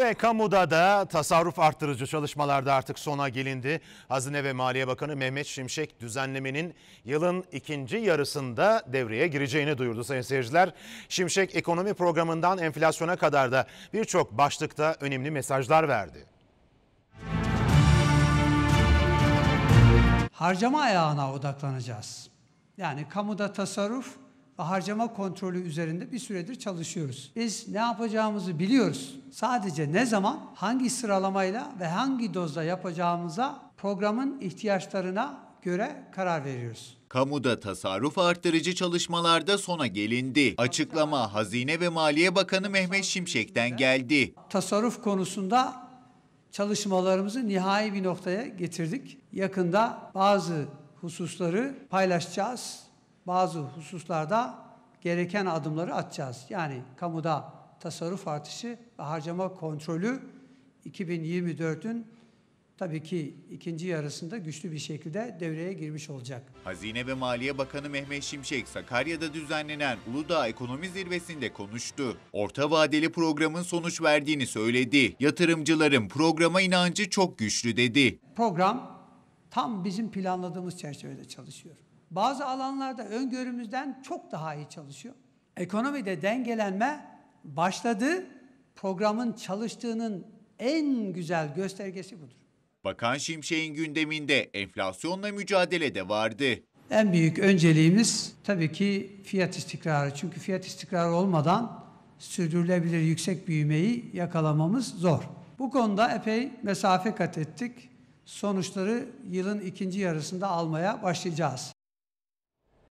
Ve kamuda da tasarruf arttırıcı çalışmalarda artık sona gelindi. Hazine ve Maliye Bakanı Mehmet Şimşek düzenlemenin yılın ikinci yarısında devreye gireceğini duyurdu sayın seyirciler. Şimşek ekonomi programından enflasyona kadar da birçok başlıkta önemli mesajlar verdi. Harcama ayağına odaklanacağız. Yani kamuda tasarruf harcama kontrolü üzerinde bir süredir çalışıyoruz. Biz ne yapacağımızı biliyoruz. Sadece ne zaman, hangi sıralamayla ve hangi dozda yapacağımıza programın ihtiyaçlarına göre karar veriyoruz. Kamuda tasarruf arttırıcı çalışmalarda sona gelindi. Açıklama Hazine ve Maliye Bakanı Mehmet Şimşek'ten geldi. Tasarruf konusunda çalışmalarımızı nihai bir noktaya getirdik. Yakında bazı hususları paylaşacağız bazı hususlarda gereken adımları atacağız. Yani kamuda tasarruf artışı ve harcama kontrolü 2024'ün tabii ki ikinci yarısında güçlü bir şekilde devreye girmiş olacak. Hazine ve Maliye Bakanı Mehmet Şimşek Sakarya'da düzenlenen Uludağ Ekonomi Zirvesi'nde konuştu. Orta vadeli programın sonuç verdiğini söyledi. Yatırımcıların programa inancı çok güçlü dedi. Program tam bizim planladığımız çerçevede çalışıyor bazı alanlarda öngörümüzden çok daha iyi çalışıyor. Ekonomide dengelenme başladı. Programın çalıştığının en güzel göstergesi budur. Bakan Şimşek'in gündeminde enflasyonla mücadele de vardı. En büyük önceliğimiz tabii ki fiyat istikrarı. Çünkü fiyat istikrarı olmadan sürdürülebilir yüksek büyümeyi yakalamamız zor. Bu konuda epey mesafe kat ettik. Sonuçları yılın ikinci yarısında almaya başlayacağız.